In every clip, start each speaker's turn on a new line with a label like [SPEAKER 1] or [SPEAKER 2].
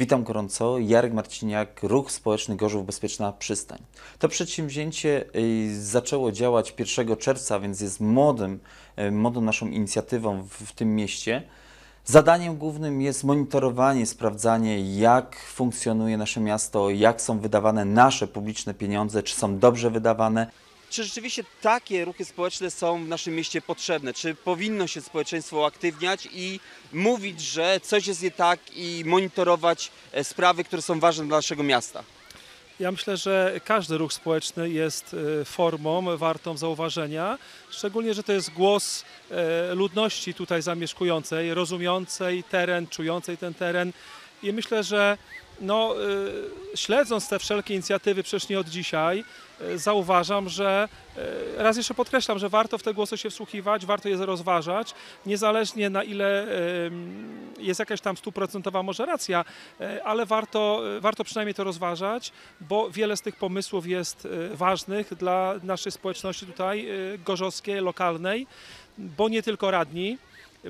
[SPEAKER 1] Witam gorąco, Jarek Marciniak, Ruch Społeczny Gorzów Bezpieczna Przystań. To przedsięwzięcie y, zaczęło działać 1 czerwca, więc jest młodym, y, młodą naszą inicjatywą w tym mieście. Zadaniem głównym jest monitorowanie, sprawdzanie, jak funkcjonuje nasze miasto, jak są wydawane nasze publiczne pieniądze, czy są dobrze wydawane. Czy rzeczywiście takie ruchy społeczne są w naszym mieście potrzebne? Czy powinno się społeczeństwo aktywniać i mówić, że coś jest nie tak i monitorować e, sprawy, które są ważne dla naszego miasta?
[SPEAKER 2] Ja myślę, że każdy ruch społeczny jest e, formą wartą zauważenia, szczególnie, że to jest głos e, ludności tutaj zamieszkującej, rozumiejącej teren, czującej ten teren. I myślę, że no, y, śledząc te wszelkie inicjatywy, przecież nie od dzisiaj, y, zauważam, że y, raz jeszcze podkreślam, że warto w te głosy się wsłuchiwać, warto je rozważać, niezależnie na ile jest jakaś tam stuprocentowa może racja, ale warto, warto przynajmniej to rozważać, bo wiele z tych pomysłów jest ważnych dla naszej społeczności tutaj gorzowskiej, lokalnej, bo nie tylko radni,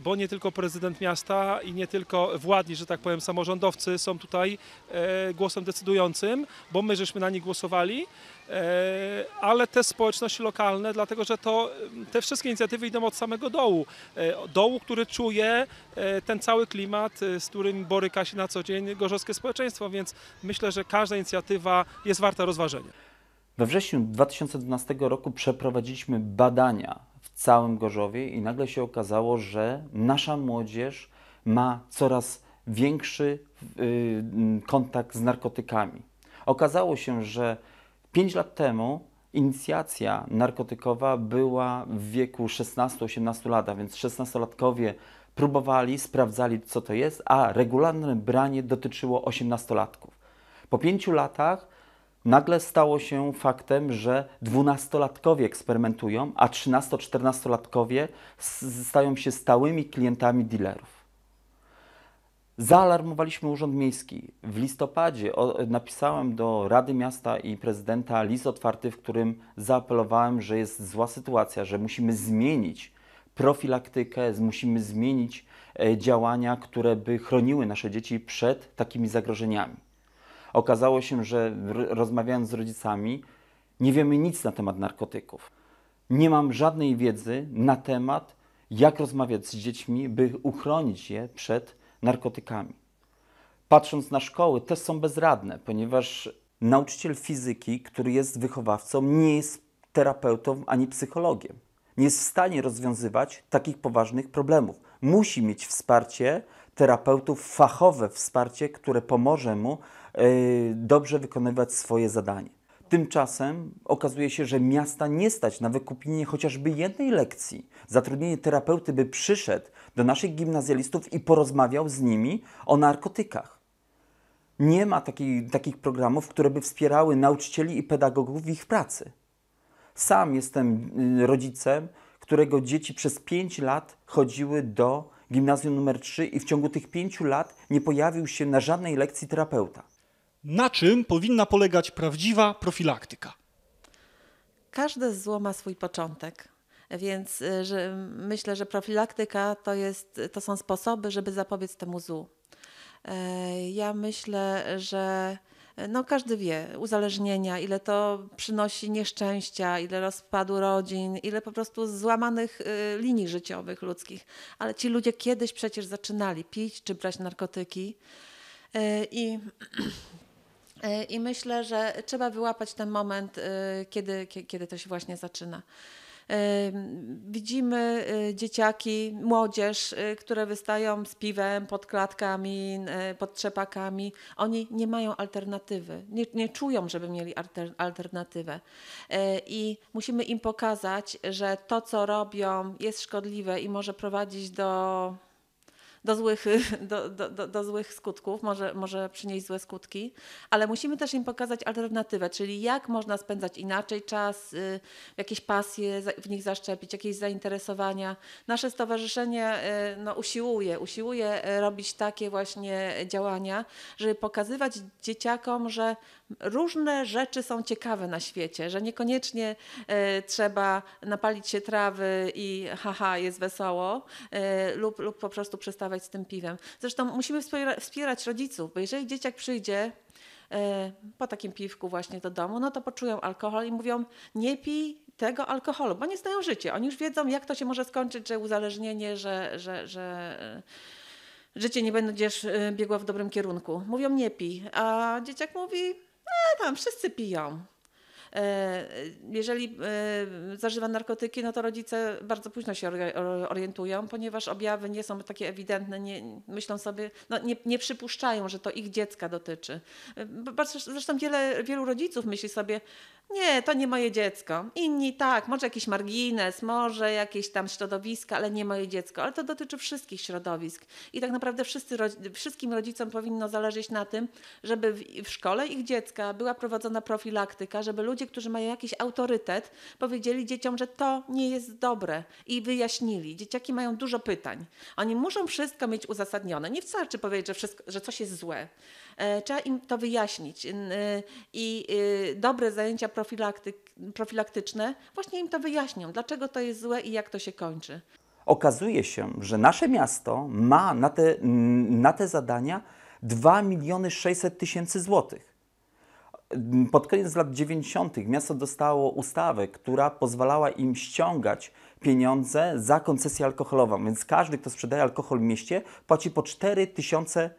[SPEAKER 2] bo nie tylko prezydent miasta i nie tylko władni, że tak powiem, samorządowcy są tutaj e, głosem decydującym, bo my żeśmy na nich głosowali, e, ale też społeczności lokalne, dlatego że to, mm, te wszystkie inicjatywy idą od samego dołu. E, dołu, który czuje ten cały klimat, z którym boryka się na co dzień gorzowskie społeczeństwo, więc myślę, że każda inicjatywa jest warta rozważenia.
[SPEAKER 1] We wrześniu 2012 roku przeprowadziliśmy badania w całym Gorzowie i nagle się okazało, że nasza młodzież ma coraz większy y, mm, kontakt z narkotykami. Okazało się, że 5 lat temu inicjacja narkotykowa była w wieku 16-18 lat, a więc 16-latkowie próbowali, sprawdzali co to jest, a regularne branie dotyczyło 18-latków. Po 5 latach nagle stało się faktem, że dwunastolatkowie eksperymentują, a 13-14-latkowie stają się stałymi klientami dealerów. Zaalarmowaliśmy Urząd Miejski. W listopadzie o, napisałem do Rady Miasta i prezydenta list otwarty, w którym zaapelowałem, że jest zła sytuacja, że musimy zmienić profilaktykę, musimy zmienić e, działania, które by chroniły nasze dzieci przed takimi zagrożeniami. Okazało się, że rozmawiając z rodzicami, nie wiemy nic na temat narkotyków. Nie mam żadnej wiedzy na temat, jak rozmawiać z dziećmi, by uchronić je przed narkotykami. Patrząc na szkoły, też są bezradne, ponieważ nauczyciel fizyki, który jest wychowawcą, nie jest terapeutą ani psychologiem. Nie jest w stanie rozwiązywać takich poważnych problemów. Musi mieć wsparcie terapeutów, fachowe wsparcie, które pomoże mu E, dobrze wykonywać swoje zadanie. Tymczasem okazuje się, że miasta nie stać na wykupienie chociażby jednej lekcji, zatrudnienie terapeuty, by przyszedł do naszych gimnazjalistów i porozmawiał z nimi o narkotykach. Nie ma taki, takich programów, które by wspierały nauczycieli i pedagogów w ich pracy. Sam jestem y, rodzicem, którego dzieci przez 5 lat chodziły do gimnazjum numer 3 i w ciągu tych 5 lat nie pojawił się na żadnej lekcji terapeuta na czym powinna polegać prawdziwa profilaktyka?
[SPEAKER 3] Każde zło ma swój początek. Więc y, że myślę, że profilaktyka to, jest, to są sposoby, żeby zapobiec temu złu. E, ja myślę, że no każdy wie, uzależnienia, ile to przynosi nieszczęścia, ile rozpadu rodzin, ile po prostu złamanych y, linii życiowych ludzkich. Ale ci ludzie kiedyś przecież zaczynali pić czy brać narkotyki. E, I I myślę, że trzeba wyłapać ten moment, y, kiedy, kiedy to się właśnie zaczyna. Y, widzimy y, dzieciaki, młodzież, które wystają z piwem, pod klatkami, pod trzepakami. Oni nie mają alternatywy, nie, nie czują, żeby mieli alter, alternatywę. I musimy im pokazać, że to, co robią, jest szkodliwe i może prowadzić do do złych, do, do, do, złych skutków, może, może przynieść złe skutki, ale musimy też im pokazać alternatywę, czyli jak można spędzać inaczej czas, y, jakieś pasje w nich zaszczepić, jakieś zainteresowania. Nasze stowarzyszenie y, no, usiłuje, usiłuje y, robić takie właśnie działania, żeby pokazywać dzieciakom, że różne rzeczy są ciekawe na świecie, że niekoniecznie trzeba napalić się trawy i haha, jest wesoło, lub, lub po prostu przestawić z tym piwem. Zresztą musimy wspierać rodziców, bo jeżeli dzieciak przyjdzie e, po takim piwku właśnie do domu, no to poczują alkohol i mówią nie pij tego alkoholu, bo nie znają życie. Oni już wiedzą, jak to się może skończyć, że uzależnienie, że, że, że e, życie nie będziesz e, biegła w dobrym kierunku. Mówią nie pij, a dzieciak mówi, e, tam wszyscy piją. E, jeżeli e, zażywa narkotyki, no to rodzice bardzo późno się orientują, ponieważ objawy nie są takie ewidentne, nie, myślą sobie, no nie, nie przypuszczają, że to ich dziecka dotyczy. E, zresztą wiele, wielu rodziców myśli sobie, nie, to nie moje dziecko. Inni tak, może jakiś margines, może jakieś tam środowiska, ale nie moje dziecko. Ale to dotyczy wszystkich środowisk. I tak naprawdę wszyscy, wszystkim rodzicom powinno zależeć na tym, żeby w, w szkole ich dziecka była prowadzona profilaktyka, żeby ludzie ludzie, którzy mają jakiś autorytet, powiedzieli dzieciom, że to nie jest dobre i wyjaśnili. Dzieciaki mają dużo pytań. Oni muszą wszystko mieć uzasadnione. Nie wystarczy powiedzieć, że, wszystko, że coś jest złe. E, trzeba im to wyjaśnić. Y, I y, dobre zajęcia profilaktyczne właśnie im to wyjaśnią, dlaczego to jest złe i jak to się kończy.
[SPEAKER 1] Okazuje się, że nasze miasto ma na te, na te zadania 2 miliony 600 tysięcy złotych. Pod koniec lat 90. miasto dostało ustawę, która pozwalała im ściągać pieniądze za koncesję alkoholową, więc każdy, kto sprzedaje alkohol w mieście, płaci po 4000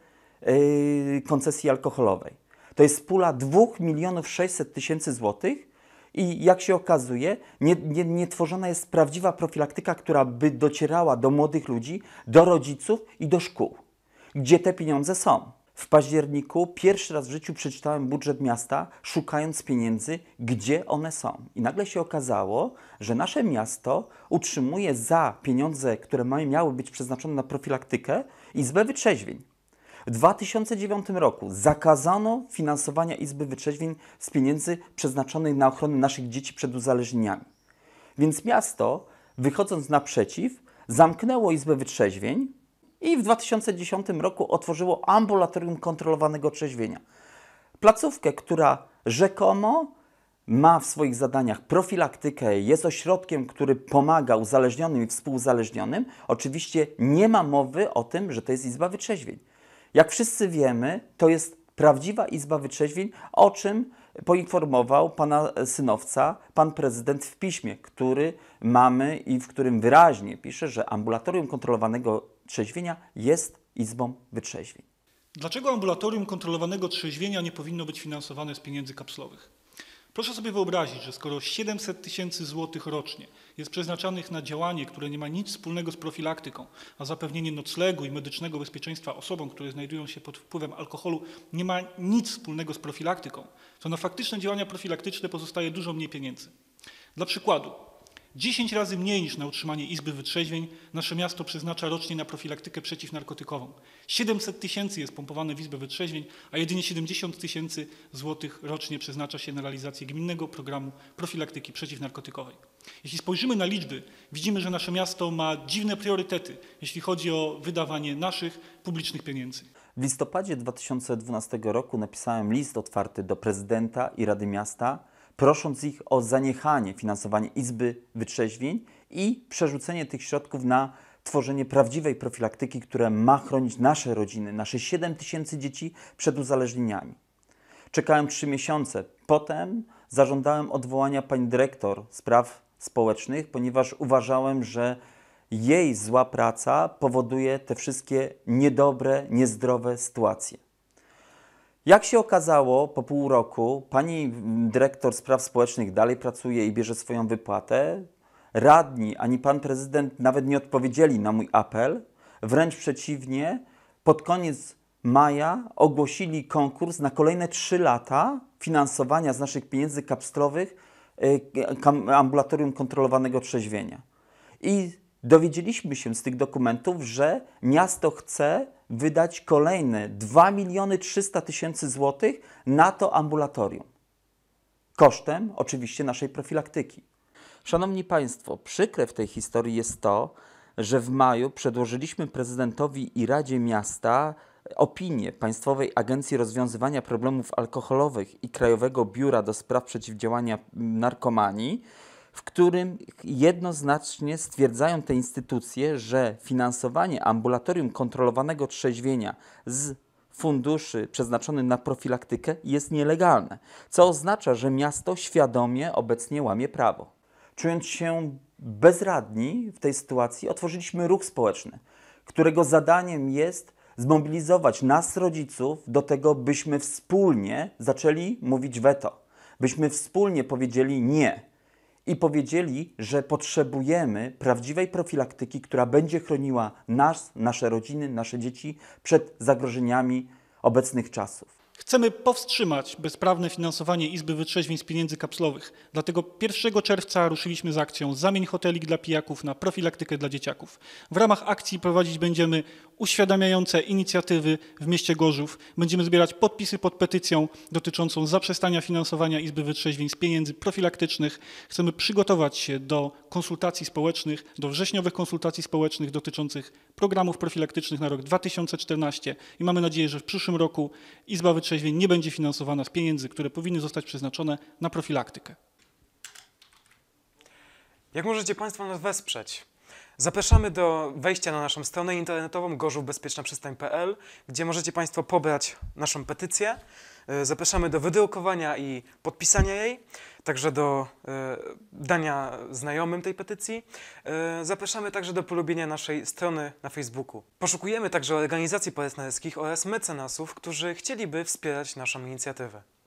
[SPEAKER 1] yy, koncesji alkoholowej. To jest pula 2 milionów 600 tysięcy złotych i jak się okazuje, nie, nie, nie, tworzona jest prawdziwa profilaktyka, która by docierała do młodych ludzi, do rodziców i do szkół, gdzie te pieniądze są. W październiku pierwszy raz w życiu przeczytałem budżet miasta, szukając pieniędzy, gdzie one są. I nagle się okazało, że nasze miasto utrzymuje za pieniądze, które miały być przeznaczone na profilaktykę, Izbę Wytrzeźwień. W 2009 roku zakazano finansowania Izby Wytrzeźwień z pieniędzy przeznaczonych na ochronę naszych dzieci przed uzależnieniami. Więc miasto, wychodząc naprzeciw, zamknęło Izbę Wytrzeźwień, i w 2010 roku otworzyło ambulatorium kontrolowanego trzeźwienia. Placówkę, która rzekomo ma w swoich zadaniach profilaktykę, jest ośrodkiem, który pomaga uzależnionym i współuzależnionym, oczywiście nie ma mowy o tym, że to jest Izba Wytrzeźwień. Jak wszyscy wiemy, to jest prawdziwa Izba Wytrzeźwień, o czym poinformował pana synowca, pan prezydent w piśmie, który mamy i w którym wyraźnie pisze, że ambulatorium kontrolowanego trzeźwienia jest Izbą Wytrzeźwień.
[SPEAKER 4] Dlaczego ambulatorium kontrolowanego trzeźwienia nie powinno być finansowane z pieniędzy kapslowych? Proszę sobie wyobrazić, że skoro 700 tysięcy złotych rocznie jest przeznaczanych na działanie, które nie ma nic wspólnego z profilaktyką, a zapewnienie noclegu i medycznego bezpieczeństwa osobom, które znajdują się pod wpływem alkoholu, nie ma nic wspólnego z profilaktyką, to na faktyczne działania profilaktyczne pozostaje dużo mniej pieniędzy. Dla przykładu, 10 razy mniej niż na utrzymanie Izby Wytrzeźwień nasze miasto przeznacza rocznie na profilaktykę przeciwnarkotykową. 700 tysięcy jest pompowane w Izbę Wytrzeźwień, a jedynie 70 tysięcy złotych rocznie przeznacza się na realizację gminnego programu profilaktyki przeciwnarkotykowej. Jeśli spojrzymy na liczby, widzimy, że nasze miasto ma dziwne priorytety, jeśli chodzi o wydawanie
[SPEAKER 1] naszych publicznych pieniędzy. W listopadzie 2012 roku napisałem list otwarty do prezydenta i Rady Miasta prosząc ich o zaniechanie finansowania Izby Wytrzeźwień i przerzucenie tych środków na tworzenie prawdziwej profilaktyki, która ma chronić nasze rodziny, nasze 7 tysięcy dzieci przed uzależnieniami. Czekałem 3 miesiące. Potem zażądałem odwołania pani dyrektor spraw społecznych, ponieważ uważałem, że jej zła praca powoduje te wszystkie niedobre, niezdrowe sytuacje. Jak się okazało, po pół roku pani dyrektor spraw społecznych dalej pracuje i bierze swoją wypłatę. Radni ani pan prezydent nawet nie odpowiedzieli na mój apel. Wręcz przeciwnie, pod koniec maja ogłosili konkurs na kolejne trzy lata finansowania z naszych pieniędzy kapstrowych e, ambulatorium kontrolowanego trzeźwienia. I dowiedzieliśmy się z tych dokumentów, że miasto chce wydać kolejne 2 miliony 300 tysięcy złotych na to ambulatorium. Kosztem oczywiście naszej profilaktyki. Szanowni Państwo, przykre w tej historii jest to, że w maju przedłożyliśmy prezydentowi i Radzie Miasta opinię Państwowej Agencji Rozwiązywania Problemów Alkoholowych i Krajowego Biura do Spraw Przeciwdziałania Narkomanii w którym jednoznacznie stwierdzają te instytucje, że finansowanie ambulatorium kontrolowanego trzeźwienia z funduszy przeznaczonych na profilaktykę jest nielegalne, co oznacza, że miasto świadomie obecnie łamie prawo. Czując się bezradni w tej sytuacji, otworzyliśmy ruch społeczny, którego zadaniem jest zmobilizować nas, rodziców, do tego, byśmy wspólnie zaczęli mówić weto, byśmy wspólnie powiedzieli nie i powiedzieli, że potrzebujemy prawdziwej profilaktyki, która będzie chroniła nas, nasze rodziny, nasze dzieci przed zagrożeniami obecnych czasów.
[SPEAKER 4] Chcemy powstrzymać bezprawne finansowanie Izby Wytrzeźwień z pieniędzy kapslowych. Dlatego 1 czerwca ruszyliśmy z akcją Zamień hotelik dla pijaków na profilaktykę dla dzieciaków. W ramach akcji prowadzić będziemy uświadamiające inicjatywy w mieście Gorzów. Będziemy zbierać podpisy pod petycją dotyczącą zaprzestania finansowania Izby Wytrzeźwień z pieniędzy profilaktycznych. Chcemy przygotować się do konsultacji społecznych, do wrześniowych konsultacji społecznych dotyczących programów profilaktycznych na rok 2014 i mamy nadzieję, że w przyszłym roku Izba Wytrzeźwień przetrzeźwień nie będzie finansowana z pieniędzy, które powinny zostać przeznaczone na profilaktykę.
[SPEAKER 2] Jak możecie Państwo nas wesprzeć? Zapraszamy do wejścia na naszą stronę internetową gorzówbezpiecznaprzestań.pl, gdzie możecie Państwo pobrać naszą petycję. E, zapraszamy do wydrukowania i podpisania jej, także do e, dania znajomym tej petycji. E, zapraszamy także do polubienia naszej strony na Facebooku. Poszukujemy także organizacji palestyńskich oraz mecenasów, którzy chcieliby wspierać naszą inicjatywę.